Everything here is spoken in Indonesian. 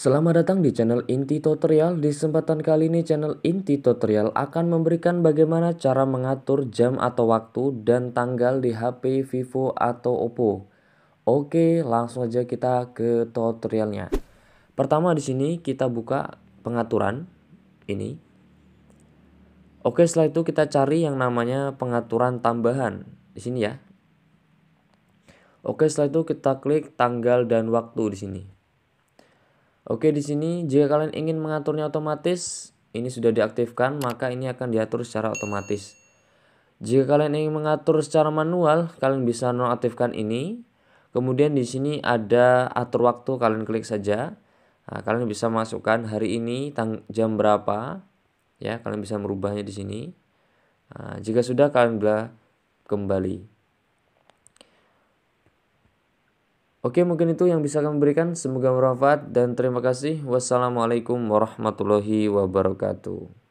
Selamat datang di channel Inti Tutorial. Di kesempatan kali ini channel Inti Tutorial akan memberikan bagaimana cara mengatur jam atau waktu dan tanggal di HP Vivo atau Oppo. Oke, langsung aja kita ke tutorialnya. Pertama di sini kita buka pengaturan ini. Oke, setelah itu kita cari yang namanya pengaturan tambahan. Di sini ya. Oke, setelah itu kita klik tanggal dan waktu di sini. Oke, di sini jika kalian ingin mengaturnya otomatis, ini sudah diaktifkan, maka ini akan diatur secara otomatis. Jika kalian ingin mengatur secara manual, kalian bisa nonaktifkan ini. Kemudian di sini ada atur waktu, kalian klik saja. Nah, kalian bisa masukkan hari ini tang jam berapa. Ya, kalian bisa merubahnya di sini. Nah, jika sudah kalian bisa kembali. Oke, mungkin itu yang bisa kami berikan. Semoga bermanfaat dan terima kasih. Wassalamualaikum warahmatullahi wabarakatuh.